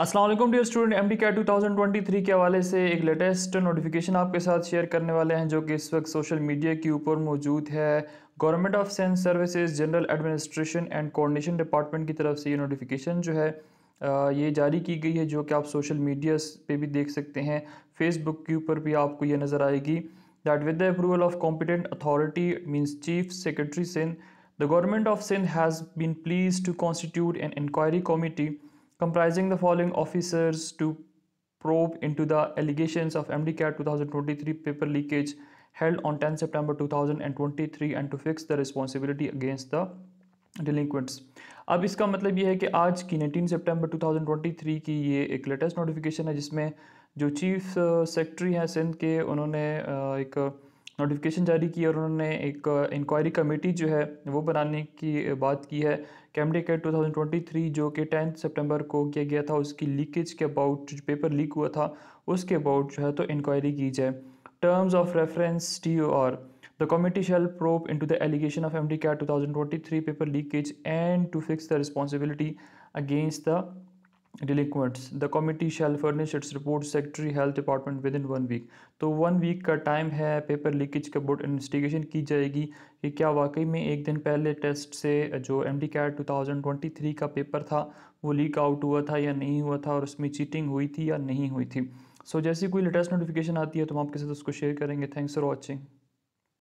Aslam dear student M D K two K हवाले से एक लेटेस्ट नोटिफिकेशन आपके साथ शेयर करने वाले हैं जो कि इस वक्त सोशल मीडिया के ऊपर मौजूद है government of Sindh services general administration and coordination department की तरफ से ये नोटिफिकेशन जो है ये जारी की गई है जो कि आप सोशल मीडिया पे भी देख सकते हैं फेसबुक के ऊपर भी आपको ये नज़र आएगी that with the approval of competent authority means chief secretary Sindh the government of Sindh has been pleased to constitute an inquiry committee comprising the following officers to probe into the allegations of MDCAT 2023 paper leakage held on 10 September 2023 and to fix the responsibility against the delinquents अब इसका मतलब ये है कि आज की 19 सितंबर 2023 की ये एक लेटेस्ट नोटिफिकेशन है जिसमें जो चीफ सेक्रेटरी हैं सिंध के उन्होंने एक नोटिफिकेशन जारी की और उन्होंने एक इंक्वायरी कमेटी जो है वो बनाने की बात की है कैमडे कैट 2023 जो कि टेंथ सितंबर को किया गया था उसकी लीकेज के अबाउट जो पेपर लीक हुआ था उसके अबाउट जो है तो इंक्वायरी की जाए terms of reference T U R The committee shall probe into the two thousand twenty three paper leakage and to fix the responsibility against the delinquents the committee shall furnish its report secretary health department within one week तो one week का time है paper leakage के board investigation की जाएगी कि क्या वाकई में एक दिन पहले टेस्ट से जो M D CAT two thousand twenty three का पेपर था वो लीक आउट हुआ था या नहीं हुआ था और उसमें चीटिंग हुई थी या नहीं हुई थी सो so, जैसी कोई लेटेस्ट नोटिफिकेशन आती है तो हम आपके साथ उसको शेयर करेंगे थैंक्स फॉर वॉचिंग